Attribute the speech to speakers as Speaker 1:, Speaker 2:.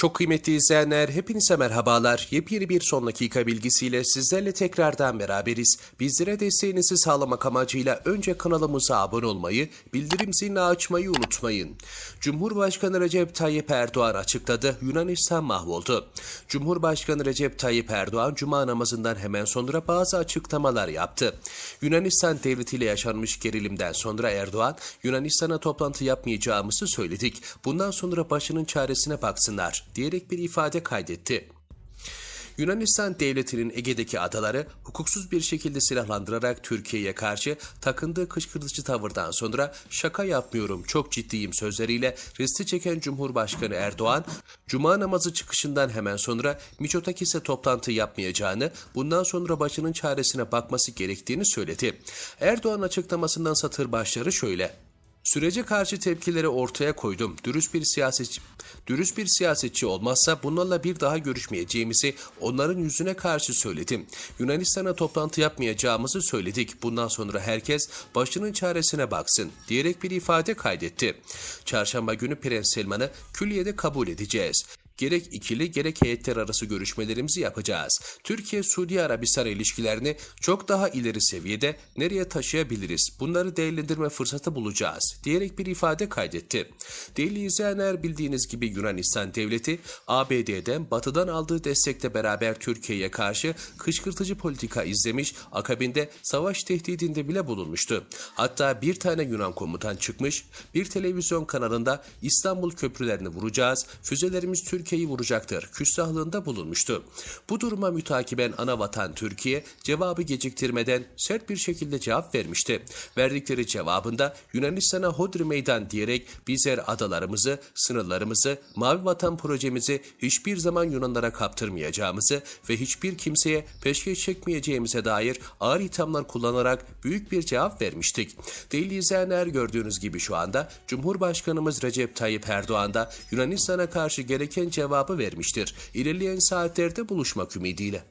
Speaker 1: Çok kıymetli izleyenler, hepinize merhabalar. Yepyeni bir son dakika bilgisiyle sizlerle tekrardan beraberiz. Bizlere desteğinizi sağlamak amacıyla önce kanalımıza abone olmayı, bildirim zilini açmayı unutmayın. Cumhurbaşkanı Recep Tayyip Erdoğan açıkladı, Yunanistan mahvoldu. Cumhurbaşkanı Recep Tayyip Erdoğan, Cuma namazından hemen sonra bazı açıklamalar yaptı. Yunanistan devletiyle yaşanmış gerilimden sonra Erdoğan, Yunanistan'a toplantı yapmayacağımızı söyledik. Bundan sonra başının çaresine baksınlar diyerek bir ifade kaydetti. Yunanistan devletinin Ege'deki adaları hukuksuz bir şekilde silahlandırarak Türkiye'ye karşı takındığı kışkırtıcı tavırdan sonra şaka yapmıyorum çok ciddiyim sözleriyle resti çeken Cumhurbaşkanı Erdoğan, Cuma namazı çıkışından hemen sonra Miçotakis'e toplantı yapmayacağını, bundan sonra başının çaresine bakması gerektiğini söyledi. Erdoğan açıklamasından satır başları şöyle. Sürece karşı tepkileri ortaya koydum. Dürüst bir siyasetçi, dürüst bir siyasetçi olmazsa bunlarla bir daha görüşmeyeceğimizi onların yüzüne karşı söyledim. Yunanistan'a toplantı yapmayacağımızı söyledik. Bundan sonra herkes başının çaresine baksın diyerek bir ifade kaydetti. Çarşamba günü Prens Selman'ı külliyede kabul edeceğiz. Gerek ikili gerek heyetler arası görüşmelerimizi yapacağız. Türkiye-Suudi Arabistan ilişkilerini çok daha ileri seviyede nereye taşıyabiliriz? Bunları değerlendirme fırsatı bulacağız diyerek bir ifade kaydetti. Değerli izleyenler bildiğiniz gibi Yunanistan devleti ABD'den batıdan aldığı destekle beraber Türkiye'ye karşı kışkırtıcı politika izlemiş, akabinde savaş tehdidinde bile bulunmuştu. Hatta bir tane Yunan komutan çıkmış, bir televizyon kanalında İstanbul köprülerini vuracağız, füzelerimiz Türkiye ülkeyi vuracaktır küstahlığında bulunmuştu. Bu duruma mütakiben ana vatan Türkiye cevabı geciktirmeden sert bir şekilde cevap vermişti. Verdikleri cevabında Yunanistan'a hodri meydan diyerek bizler adalarımızı, sınırlarımızı, mavi vatan projemizi hiçbir zaman Yunanlara kaptırmayacağımızı ve hiçbir kimseye peşkeş çekmeyeceğimize dair ağır ithamlar kullanarak büyük bir cevap vermiştik. Değerli izleyenler gördüğünüz gibi şu anda Cumhurbaşkanımız Recep Tayyip Erdoğan da Yunanistan'a karşı gereken cevabı vermiştir. İlerleyen saatlerde buluşmak ümidiyle.